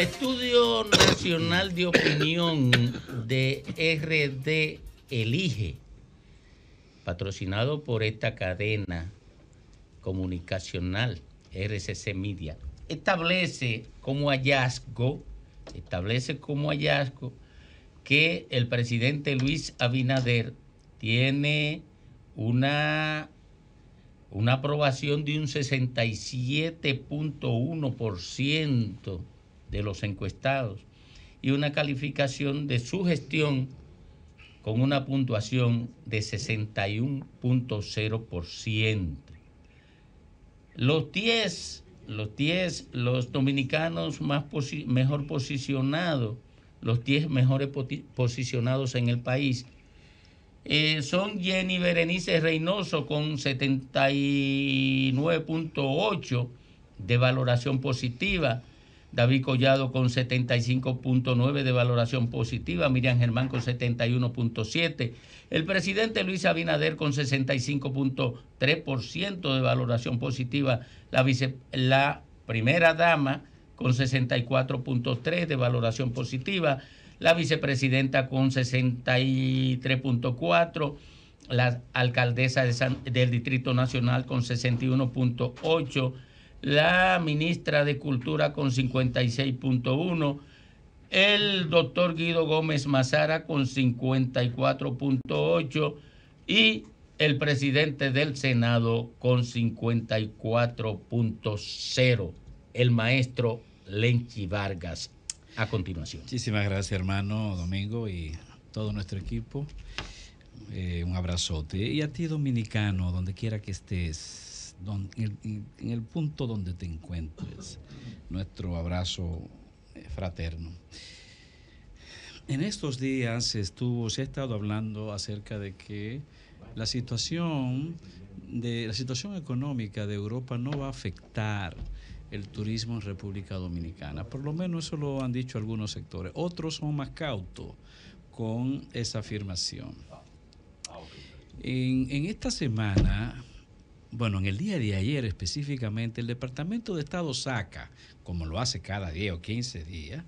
Estudio Nacional de Opinión de RD Elige, patrocinado por esta cadena comunicacional RCC Media, establece como hallazgo, establece como hallazgo que el presidente Luis Abinader tiene una, una aprobación de un 67.1% de los encuestados y una calificación de su gestión con una puntuación de 61.0%. Los 10, los 10, los dominicanos más mejor posicionados, los 10 mejores posicionados en el país, eh, son Jenny Berenice Reynoso con 79.8 de valoración positiva, David Collado con 75.9 de valoración positiva, Miriam Germán con 71.7, el presidente Luis Abinader con 65.3% de valoración positiva, la, primera dama con 64.3 de valoración positiva, la vicepresidenta con 63.4, la alcaldesa del Distrito Nacional con 61.8, la ministra de Cultura con 56.1, el doctor Guido Gómez Mazara con 54.8 y el presidente del Senado con 54.0, el maestro Lenchi Vargas. A continuación. Muchísimas gracias, hermano Domingo y todo nuestro equipo. Eh, un abrazote. Y a ti, dominicano, donde quiera que estés en, el punto donde te encuentres. Nuestro abrazo eh, fraterno. En estos días se estuvo, se ha estado hablando acerca de que la situación de la situación económica de Europa no va a afectar el turismo en República Dominicana. Por lo menos eso lo han dicho algunos sectores. Otros son más cautos con esa afirmación. en esta semana bueno, en el día de ayer específicamente, el Departamento de Estado saca, como lo hace cada 10 o 15 días,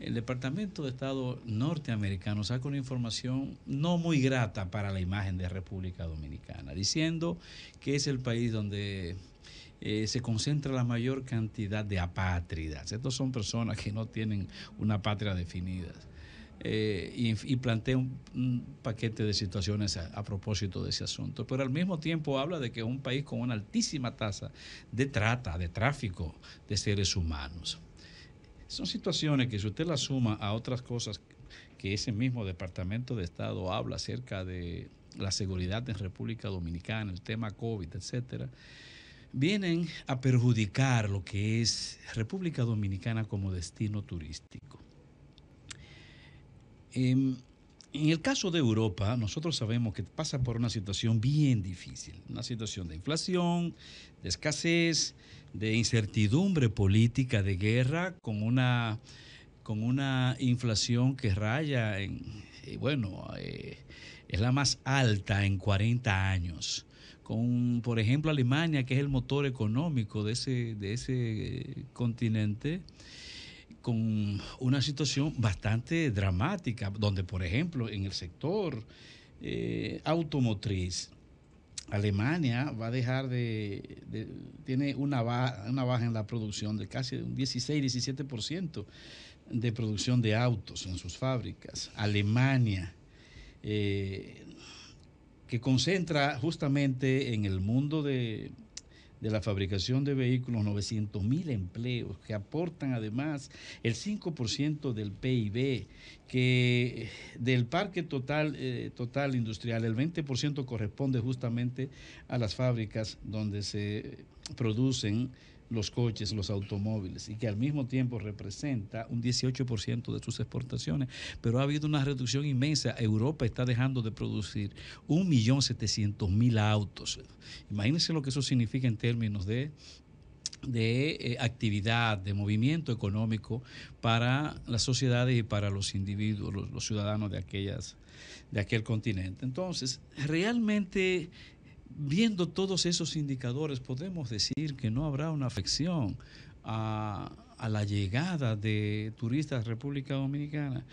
el Departamento de Estado norteamericano saca una información no muy grata para la imagen de República Dominicana, diciendo que es el país donde eh, se concentra la mayor cantidad de apátridas. Estos son personas que no tienen una patria definida. Eh, y, plantea un, paquete de situaciones a, propósito de ese asunto. Pero al mismo tiempo habla de que es un país con una altísima tasa de trata, de tráfico de seres humanos. Son situaciones que si usted las suma a otras cosas que ese mismo Departamento de Estado habla acerca de la seguridad en República Dominicana, el tema COVID, etcétera, vienen a perjudicar lo que es República Dominicana como destino turístico. Em, en el caso de Europa, nosotros sabemos que pasa por una situación bien difícil, una situación de inflación, de escasez, de incertidumbre política, de guerra, con una, con una inflación que raya en, eh, bueno, eh, es la más alta en 40 años. Con, por ejemplo, Alemania, que es el motor económico de ese, de ese continente, con una situación bastante dramática, donde, por ejemplo, en el sector eh, automotriz, Alemania va a dejar de, tiene una baja, en la producción de casi un 16-17% de producción de autos en sus fábricas. Alemania, eh, que concentra justamente en el mundo de, de la fabricación de vehículos, 900 mil empleos que aportan además el 5% del PIB, que eh, del parque total, eh, total industrial el 20% corresponde justamente a las fábricas donde se producen los coches, los automóviles, y que al mismo tiempo representa un 18% de sus exportaciones. Pero ha habido una reducción inmensa. Europa está dejando de producir 1.700.000 autos. Imagínense lo que eso significa en términos de de eh, actividad, de movimiento económico para las sociedades y para los individuos, los, los ciudadanos de aquellas de aquel continente. Entonces, realmente viendo todos esos indicadores, podemos decir que no habrá una afección a, la llegada de turistas a República Dominicana.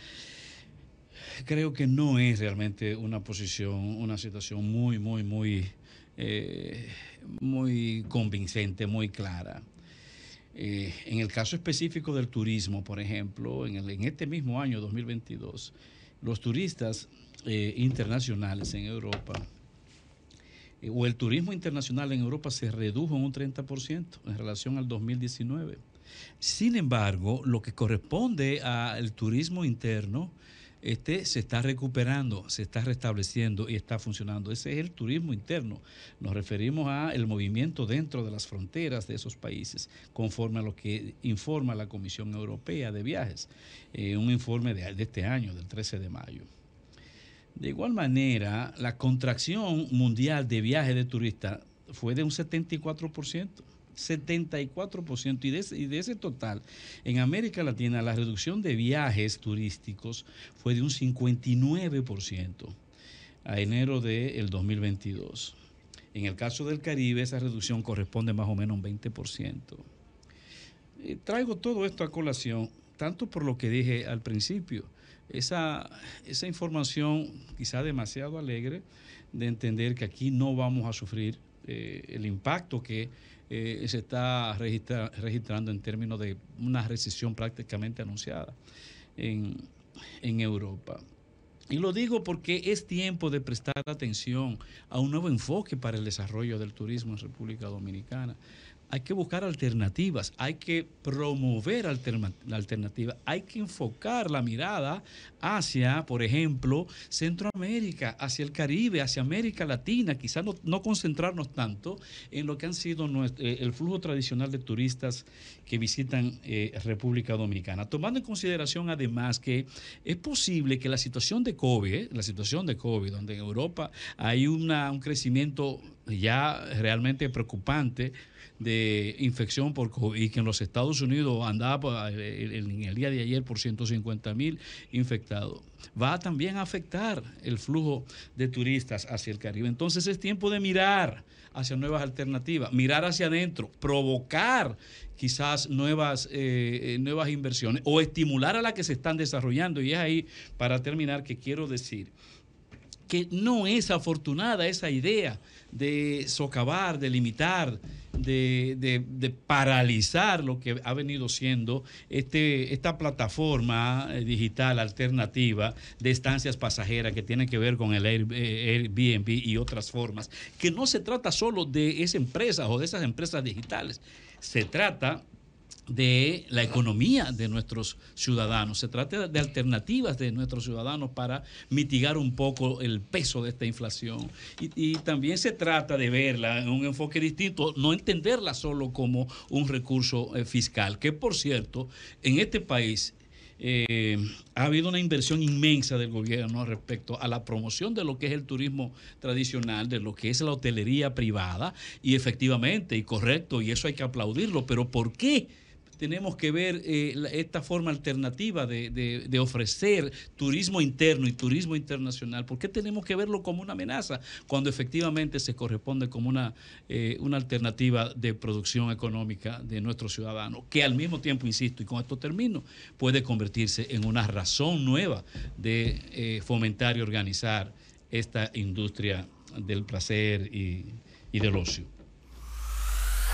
Creo que no es realmente una posición, una situación muy, muy, muy, eh, muy convincente, muy clara. Eh, en el caso específico del turismo, por ejemplo, en, el, en este mismo año 2022, los turistas eh, internacionales en Europa eh, o el turismo internacional en Europa se redujo en un 30% en relación al 2019. Sin embargo, lo que corresponde al turismo interno, este se está recuperando, se está restableciendo y está funcionando. Ese es el turismo interno. Nos referimos al movimiento dentro de las fronteras de esos países, conforme a lo que informa la Comisión Europea de Viajes, eh, un informe de este año, del 13 de mayo. De igual manera, la contracción mundial de viajes de turistas fue de un 74%. 74% y de, ese total, en América Latina la reducción de viajes turísticos fue de un 59% a enero del 2022. En el caso del Caribe esa reducción corresponde más o menos un 20%. Eh, traigo todo esto a colación, tanto por lo que dije al principio, esa, esa información quizá demasiado alegre de entender que aquí no vamos a sufrir eh, el impacto que eh, se está registrando en términos de una recesión prácticamente anunciada en Europa. Y lo digo porque es tiempo de prestar atención a un nuevo enfoque para el desarrollo del turismo en República Dominicana. Hay que buscar alternativas, hay que promover la alternativas, hay que enfocar la mirada hacia, por ejemplo, Centroamérica, hacia el Caribe, hacia América Latina, quizás no, concentrarnos tanto en lo que han sido eh, el flujo tradicional de turistas que visitan eh, República Dominicana. Tomando en consideración además que es posible que la situación de COVID, ¿eh? la situación de COVID, donde en Europa hay un crecimiento ya realmente preocupante de infección por COVID y que en los Estados Unidos andaba eh, en el día de ayer por 150 mil infectados, va también a afectar el flujo de turistas hacia el Caribe. Entonces es tiempo de mirar hacia nuevas alternativas, mirar hacia adentro, provocar quizás nuevas, eh, eh, nuevas inversiones o estimular a las que se están desarrollando. Y es ahí, para terminar, que quiero decir que no es afortunada esa idea de socavar, de limitar, de, paralizar lo que ha venido siendo este, esta plataforma eh, digital alternativa de estancias pasajeras que tiene que ver con el eh, Airbnb y otras formas, que no se trata solo de esas empresas o de esas empresas digitales, se trata de la economía de nuestros ciudadanos. Se trata de alternativas de nuestros ciudadanos para mitigar un poco el peso de esta inflación. Y, también se trata de verla en un enfoque distinto, no entenderla solo como un recurso eh, fiscal, que por cierto, en este país... Eh, ha habido una inversión inmensa del gobierno respecto a la promoción de lo que es el turismo tradicional, de lo que es la hotelería privada, y efectivamente, y correcto, y eso hay que aplaudirlo, pero ¿por qué? tenemos que ver eh, esta forma alternativa de, ofrecer turismo interno y turismo internacional. ¿Por qué tenemos que verlo como una amenaza cuando efectivamente se corresponde como una, eh, una alternativa de producción económica de nuestros ciudadanos? Que al mismo tiempo, insisto, y con esto termino, puede convertirse en una razón nueva de eh, fomentar y organizar esta industria del placer y del ocio.